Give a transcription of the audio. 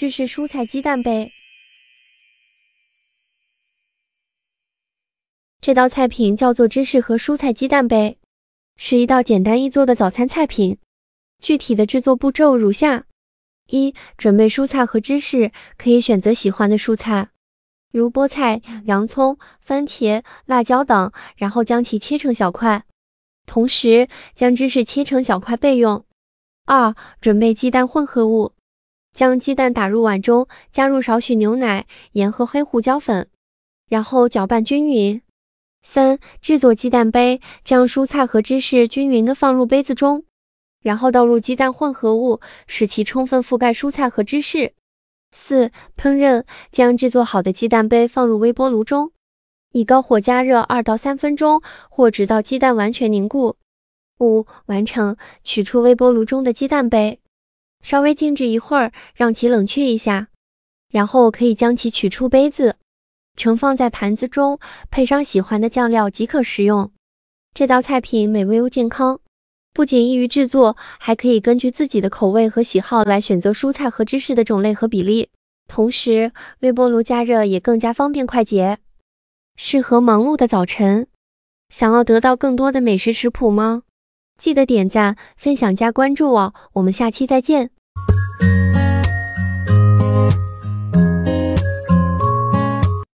芝士蔬菜鸡蛋杯，这道菜品叫做芝士和蔬菜鸡蛋杯，是一道简单易做的早餐菜品。具体的制作步骤如下：一、准备蔬菜和芝士，可以选择喜欢的蔬菜，如菠菜、洋葱、番茄、辣椒等，然后将其切成小块，同时将芝士切成小块备用。二、准备鸡蛋混合物。将鸡蛋打入碗中，加入少许牛奶、盐和黑胡椒粉，然后搅拌均匀。三、制作鸡蛋杯，将蔬菜和芝士均匀的放入杯子中，然后倒入鸡蛋混合物，使其充分覆盖蔬菜和芝士。四、烹饪，将制作好的鸡蛋杯放入微波炉中，以高火加热二到三分钟，或直到鸡蛋完全凝固。五、完成，取出微波炉中的鸡蛋杯。稍微静置一会儿，让其冷却一下，然后可以将其取出杯子，盛放在盘子中，配上喜欢的酱料即可食用。这道菜品美味又健康，不仅易于制作，还可以根据自己的口味和喜好来选择蔬菜和芝士的种类和比例。同时，微波炉加热也更加方便快捷，适合忙碌的早晨。想要得到更多的美食食谱吗？记得点赞、分享、加关注哦！我们下期再见。